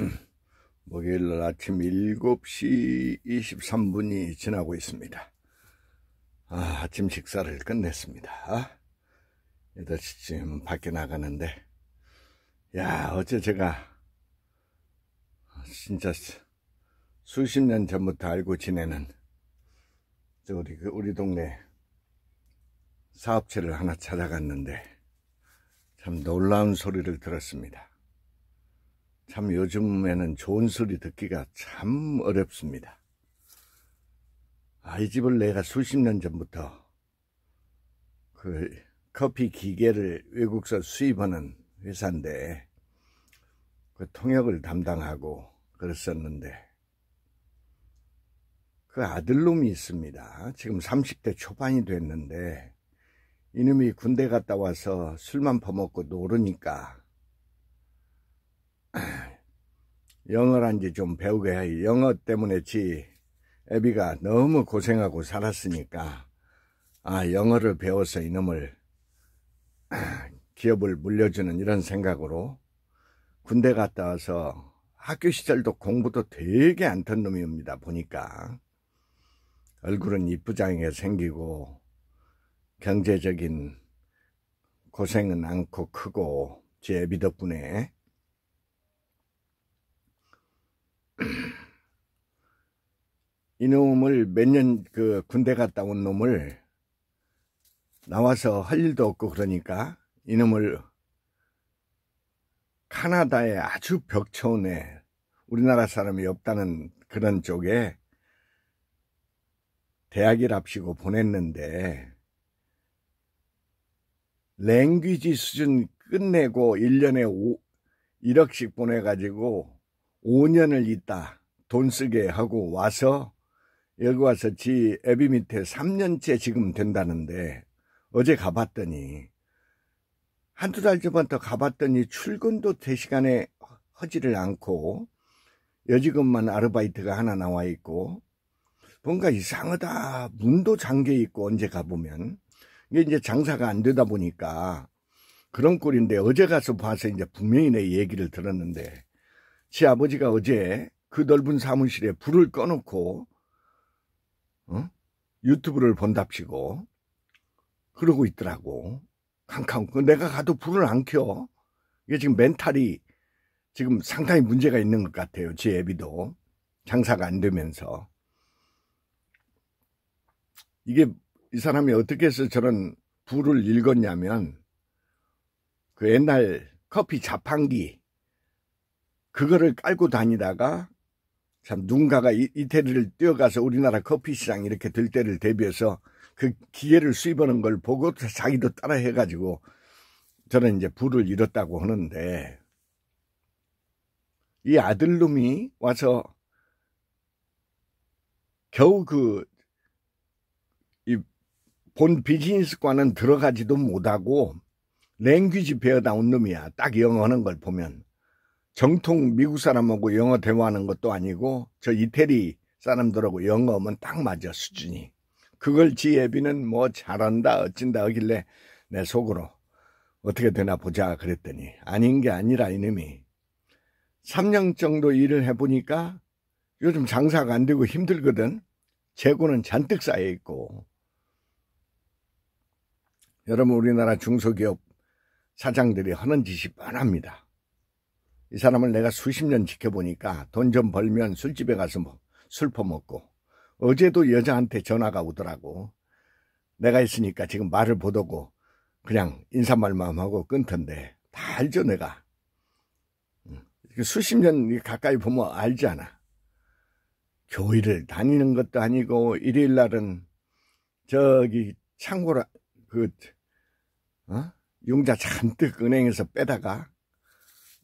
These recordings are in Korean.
목요일 날 아침 7시 23분이 지나고 있습니다. 아, 아침 식사를 끝냈습니다. 8시쯤 밖에 나가는데 야 어제 제가 진짜 수십 년 전부터 알고 지내는 우리 그 우리 동네 사업체를 하나 찾아갔는데 참 놀라운 소리를 들었습니다. 참 요즘에는 좋은 소리 듣기가 참 어렵습니다. 아, 이 집을 내가 수십 년 전부터 그 커피 기계를 외국서 수입하는 회사인데 그 통역을 담당하고 그랬었는데 그 아들놈이 있습니다. 지금 30대 초반이 됐는데 이놈이 군대 갔다 와서 술만 퍼먹고 노르니까 예. 영어란지 좀 배우게 해. 영어 때문에 지 애비가 너무 고생하고 살았으니까 아 영어를 배워서 이놈을 아, 기업을 물려주는 이런 생각으로 군대 갔다 와서 학교 시절도 공부도 되게 안탄 놈이옵니다 보니까 얼굴은 이쁘장하게 생기고 경제적인 고생은 않고 크고 제 애비 덕분에 이놈을 몇 년 그 군대 갔다 온 놈을 나와서 할 일도 없고 그러니까 이놈을 카나다에 아주 벽쳐온에 우리나라 사람이 없다는 그런 쪽에 대학이랍시고 보냈는데 랭귀지 수준 끝내고 1년에 5, 1억씩 보내가지고 5년을 있다 돈 쓰게 하고 와서 여기 와서 지 애비 밑에 3년째 지금 된다는데 어제 가봤더니 한두 달 전부터 가봤더니 출근도 3시간에 허지를 않고 여직원만 아르바이트가 하나 나와 있고 뭔가 이상하다 문도 잠겨 있고 언제 가보면 이게 이제 장사가 안 되다 보니까 그런 꼴인데 어제 가서 봐서 이제 분명히 내 얘기를 들었는데 지 아버지가 어제 그 넓은 사무실에 불을 꺼놓고 어? 유튜브를 본답시고 그러고 있더라고. 캄캄. 그 내가 가도 불을 안 켜. 이게 지금 멘탈이 지금 상당히 문제가 있는 것 같아요. 제 애비도 장사가 안 되면서 이게 이 사람이 어떻게 해서 저런 불을 읽었냐면 그 옛날 커피 자판기 그거를 깔고 다니다가 참 누군가가 이, 태리를 뛰어가서 우리나라 커피 시장 이렇게 될 때를 대비해서 그 기회를 수입하는 걸 보고 자기도 따라 해가지고 저는 이제 부를 잃었다고 하는데 이 아들놈이 와서 겨우 그이 본 비즈니스과는 들어가지도 못하고 랭귀지 배어 나온 놈이야. 딱 영어하는 걸 보면 정통 미국 사람하고 영어 대화하는 것도 아니고 저 이태리 사람들하고 영어면 딱 맞아 수준이. 그걸 지혜비는 뭐 잘한다 어쩐다 하길래 내 속으로 어떻게 되나 보자 그랬더니 아닌 게 아니라 이놈이 3년 정도 일을 해보니까 요즘 장사가 안 되고 힘들거든. 재고는 잔뜩 쌓여 있고. 여러분 우리나라 중소기업 사장들이 하는 짓이 뻔합니다. 이 사람을 내가 수십 년 지켜보니까 돈 좀 벌면 술집에 가서 뭐 술 퍼먹고 어제도 여자한테 전화가 오더라고. 내가 있으니까 지금 말을 보더고 그냥 인사말만 하고 끊던데 다 알죠 내가. 수십 년 가까이 보면 알지 않아. 교회를 다니는 것도 아니고 일요일 날은 저기 창고라 그 어? 융자 잔뜩 은행에서 빼다가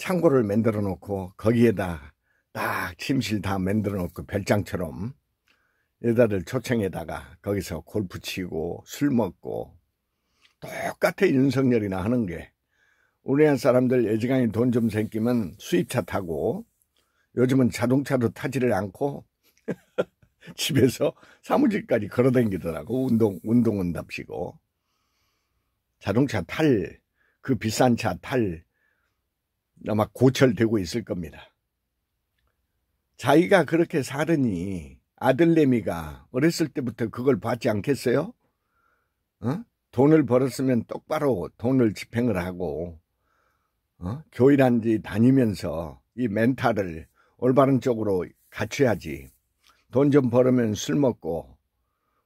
창고를 만들어 놓고 거기에다 딱 침실 다 만들어 놓고 별장처럼 여자들 초청에다가 거기서 골프 치고 술 먹고 똑같아 윤석열이나 하는 게우리한 사람들 예지간히 돈좀 생기면 수입차 타고 요즘은 자동차도 타지를 않고 집에서 사무실까지 걸어다니더라고 운동 운동은답시고 자동차 탈 그 비싼 차탈 아마 고철되고 있을 겁니다. 자기가 그렇게 살으니 아들내미가 어렸을 때부터 그걸 받지 않겠어요? 어? 돈을 벌었으면 똑바로 돈을 집행을 하고 어? 교일한지 다니면서 이 멘탈을 올바른 쪽으로 갖춰야지 돈 좀 벌으면 술 먹고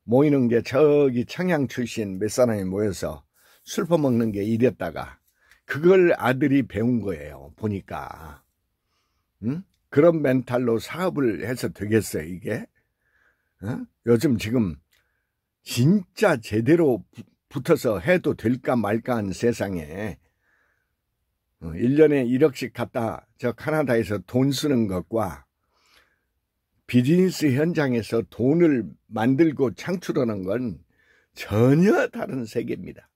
모이는 게 저기 청양 출신 몇 사람이 모여서 술 퍼먹는 게이랬다가 그걸 아들이 배운 거예요. 보니까. 응? 그런 멘탈로 사업을 해서 되겠어요, 이게? 응? 요즘 지금 진짜 제대로 붙어서 해도 될까 말까 한 세상에 1년에 어, 1억씩 갔다 저 카나다에서 돈 쓰는 것과 비즈니스 현장에서 돈을 만들고 창출하는 건 전혀 다른 세계입니다.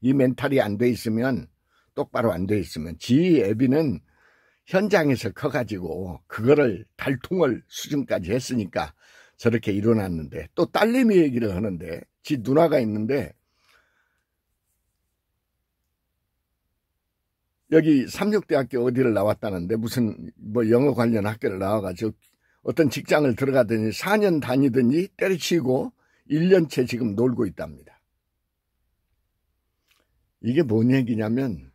이 멘탈이 안 돼 있으면 똑바로 안 돼 있으면 지 애비는 현장에서 커가지고 그거를 달통을 수준까지 했으니까 저렇게 일어났는데 또 딸내미 얘기를 하는데 지 누나가 있는데 여기 삼육대학교 어디를 나왔다는데 무슨 뭐 영어 관련 학교를 나와가지고 어떤 직장을 들어가더니 4년 다니더니 때려치고 1년째 지금 놀고 있답니다. 이게 뭔 얘기냐면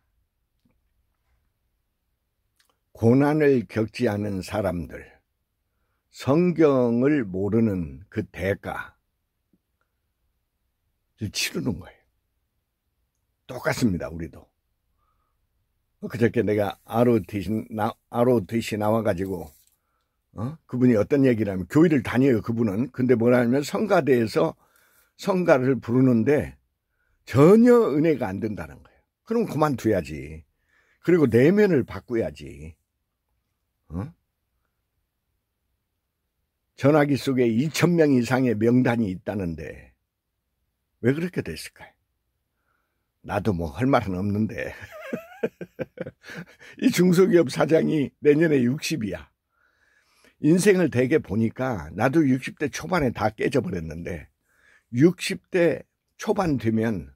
고난을 겪지 않은 사람들, 성경을 모르는 그 대가 치르는 거예요. 똑같습니다, 우리도. 그저께 내가 ROTC, 나, ROTC 나와가지고, 어? 그분이 어떤 얘기를 하면, 교회를 다녀요, 그분은. 근데 뭐라 하면 성가대에서 성가를 부르는데, 전혀 은혜가 안 된다는 거예요. 그럼 그만둬야지. 그리고 내면을 바꿔야지. 어? 전화기 속에 2천명 이상의 명단이 있다는데 왜 그렇게 됐을까요? 나도 뭐 할 말은 없는데 이 중소기업 사장이 내년에 60이야. 인생을 되게 보니까 나도 60대 초반에 다 깨져버렸는데 60대 초반 되면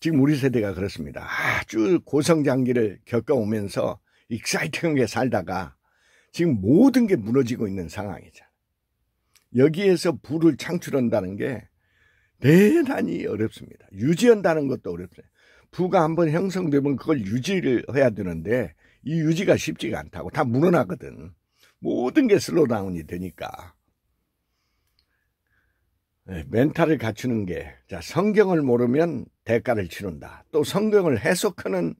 지금 우리 세대가 그렇습니다. 아주 고성장기를 겪어오면서 익사이팅하게 살다가 지금 모든 게 무너지고 있는 상황이잖아요. 여기에서 부를 창출한다는 게 대단히 어렵습니다. 유지한다는 것도 어렵습니다. 부가 한번 형성되면 그걸 유지를 해야 되는데 이 유지가 쉽지가 않다고 다무너나거든 모든 게 슬로다운이 되니까. 예, 멘탈을 갖추는 게, 자, 성경을 모르면 대가를 치른다. 또 성경을 해석하는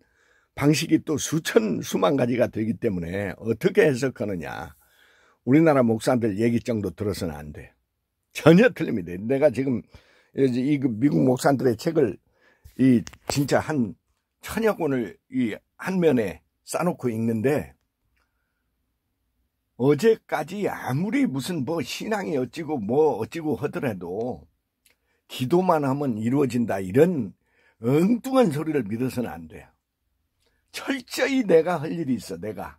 방식이 또 수천, 수만 가지가 되기 때문에 어떻게 해석하느냐. 우리나라 목사들 얘기 정도 들어서는 안 돼. 전혀 틀립니다. 내가 지금 이 그 미국 목사들의 책을 이 진짜 한 천여 권을 이 한 면에 싸놓고 읽는데 어제까지 아무리 무슨 뭐 신앙이 어찌고 뭐 어찌고 하더라도 기도만 하면 이루어진다 이런 엉뚱한 소리를 믿어서는 안 돼요. 철저히 내가 할 일이 있어 내가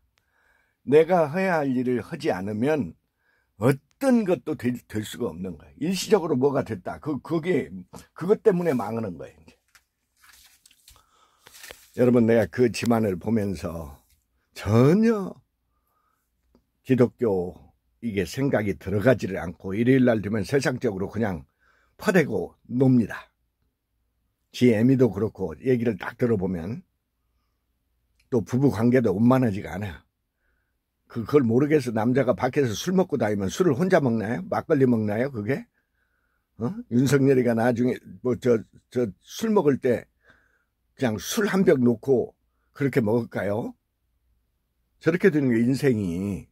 내가 해야 할 일을 하지 않으면 어떤 것도 될, 될 수가 없는 거예요. 일시적으로 뭐가 됐다 그 그게 그것 때문에 망하는 거예요. 이제. 여러분 내가 그 집안을 보면서 전혀 기독교 이게 생각이 들어가지를 않고 일요일날 되면 세상적으로 그냥 퍼대고 놉니다. 지 애미도 그렇고 얘기를 딱 들어보면 또 부부 관계도 원만하지가 않아요. 그 그걸 모르겠어 남자가 밖에서 술 먹고 다니면 술을 혼자 먹나요? 막걸리 먹나요? 그게? 어? 윤석열이가 나중에 뭐 저 저 술 먹을 때 그냥 술 한 병 놓고 그렇게 먹을까요? 저렇게 되는 게 인생이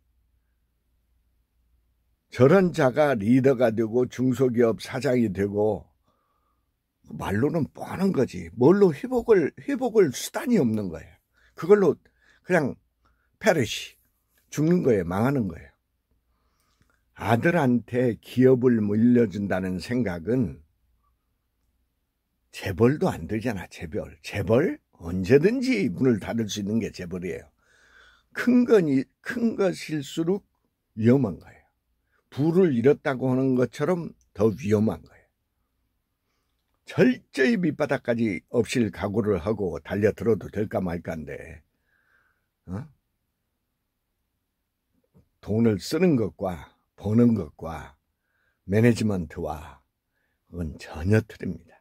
저런 자가 리더가 되고 중소기업 사장이 되고 말로는 뻔한 거지. 뭘로 회복을 회복을 수단이 없는 거예요. 그걸로 그냥 페르시 죽는 거예요. 망하는 거예요. 아들한테 기업을 물려준다는 생각은 재벌도 안 되잖아. 재벌. 재벌 언제든지 문을 닫을 수 있는 게 재벌이에요. 큰 건이 큰 것일수록 위험한 거예요. 부를 잃었다고 하는 것처럼 더 위험한 거예요. 철저히 밑바닥까지 없실 각오를 하고 달려들어도 될까 말까인데 어? 돈을 쓰는 것과 버는 것과 매니지먼트와 그건 전혀 틀립니다.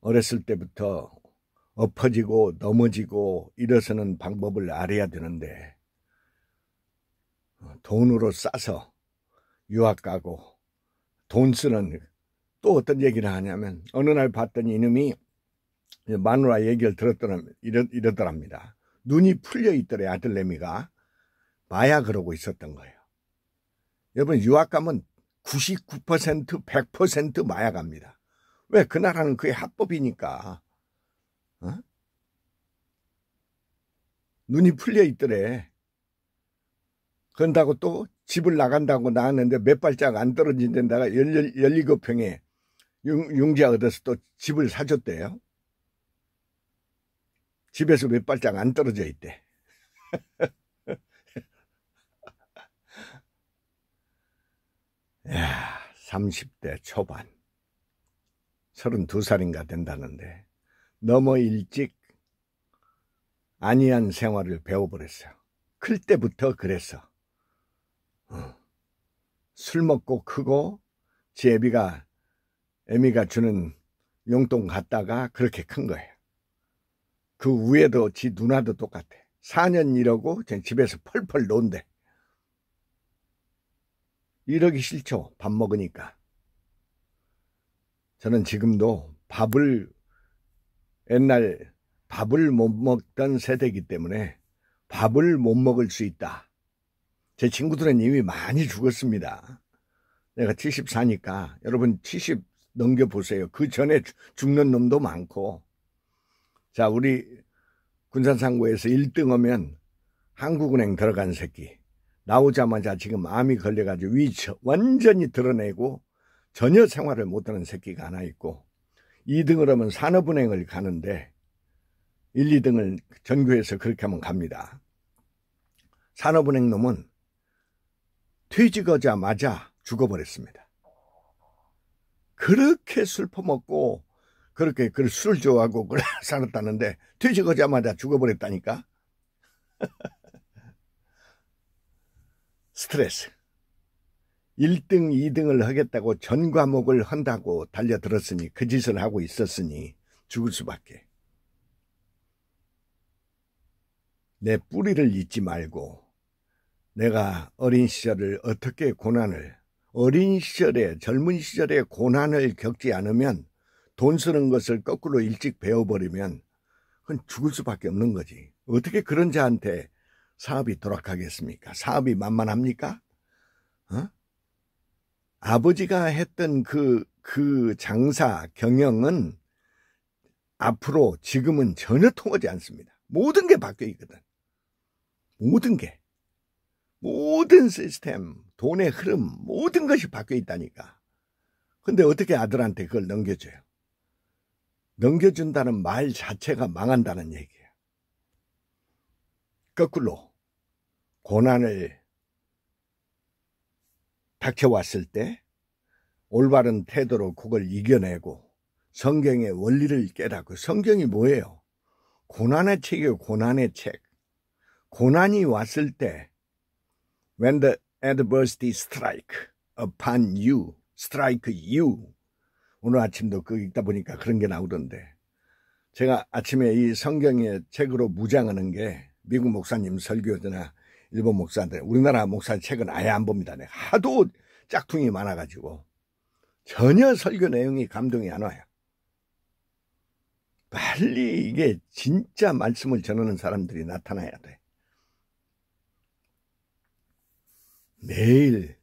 어렸을 때부터 엎어지고 넘어지고 일어서는 방법을 알아야 되는데 어, 돈으로 싸서 유학 가고 돈 쓰는 또 어떤 얘기를 하냐면 어느 날 봤더니 이놈이 마누라 얘기를 들었더라 이러, 이러더랍니다. 눈이 풀려 있더래 아들내미가 마야 그러고 있었던 거예요. 여러분 유학 가면 99% 100% 마야 갑니다. 왜 그 나라는 그게 합법이니까. 어? 눈이 풀려 있더래. 그런다고 또 집을 나간다고 나왔는데 몇 발짝 안 떨어진 데다가 17평에 융자 얻어서 또 집을 사줬대요. 집에서 몇 발짝 안 떨어져 있대. 야, 30대 초반. 32살인가 된다는데 너무 일찍 안이한 생활을 배워버렸어요. 클 때부터 그랬어 술 먹고 크고 지 애비가 애미가 주는 용돈 갖다가 그렇게 큰 거예요. 그 위에도 지 누나도 똑같아. 4년 일하고 전 집에서 펄펄 논대. 이러기 싫죠. 밥 먹으니까. 저는 지금도 밥을 옛날 밥을 못 먹던 세대이기 때문에 밥을 못 먹을 수 있다. 제 친구들은 이미 많이 죽었습니다. 내가 74니까 여러분 70 넘겨보세요. 그 전에 죽는 놈도 많고. 자, 우리 군산상고에서 1등 하면 한국은행 들어간 새끼. 나오자마자 지금 암이 걸려가지고 위 완전히 드러내고 전혀 생활을 못하는 새끼가 하나 있고 2등을 하면 산업은행을 가는데 1, 2등을 전교에서 그렇게 하면 갑니다. 산업은행 놈은 퇴직하자마자 죽어버렸습니다. 그렇게 슬 퍼먹고 그렇게 그술 좋아하고 그걸 살았다는데 퇴직하자마자 죽어버렸다니까. 스트레스. 1등, 2등을 하겠다고 전 과목을 한다고 달려들었으니 그 짓을 하고 있었으니 죽을 수밖에. 내 뿌리를 잊지 말고 내가 어린 시절을 어떻게 고난을, 어린 시절에 젊은 시절에 고난을 겪지 않으면 돈 쓰는 것을 거꾸로 일찍 배워버리면 그건 죽을 수밖에 없는 거지. 어떻게 그런 자한테 사업이 돌아가겠습니까? 사업이 만만합니까? 어? 아버지가 했던 그, 그 장사, 경영은 앞으로 지금은 전혀 통하지 않습니다. 모든 게 바뀌어 있거든. 모든 게. 모든 시스템, 돈의 흐름, 모든 것이 바뀌어 있다니까. 근데 어떻게 아들한테 그걸 넘겨줘요? 넘겨준다는 말 자체가 망한다는 얘기예요. 거꾸로 고난을 닥쳐왔을 때 올바른 태도로 그걸 이겨내고 성경의 원리를 깨닫고 성경이 뭐예요? 고난의 책이에요. 고난의 책. 고난이 왔을 때 When the adversity strike upon you, strike you. 오늘 아침도 그 읽다 보니까 그런 게 나오던데. 제가 아침에 이 성경의 책으로 무장하는 게 미국 목사님 설교나 일본 목사한테 우리나라 목사 책은 아예 안 봅니다. 네, 하도 짝퉁이 많아가지고 전혀 설교 내용이 감동이 안 와요. 빨리 이게 진짜 말씀을 전하는 사람들이 나타나야 돼. 매일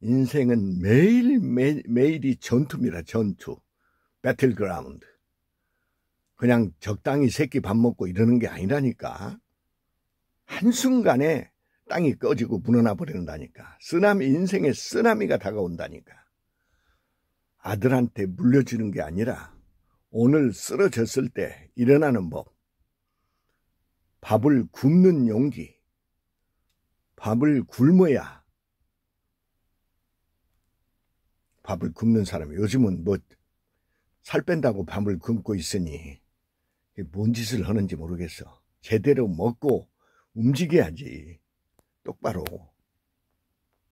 인생은 매일 매, 매일이 전투입니다. 전투. 배틀그라운드. 그냥 적당히 새끼 밥 먹고 이러는 게 아니라니까. 한순간에 땅이 꺼지고 무너나 버린다니까. 쓰나미, 인생의 쓰나미가 다가온다니까. 아들한테 물려주는 게 아니라 오늘 쓰러졌을 때 일어나는 법. 밥을 굶는 용기. 밥을 굶어야 밥을 굶는 사람이 요즘은 뭐 살 뺀다고 밥을 굶고 있으니 뭔 짓을 하는지 모르겠어. 제대로 먹고 움직여야지. 똑바로.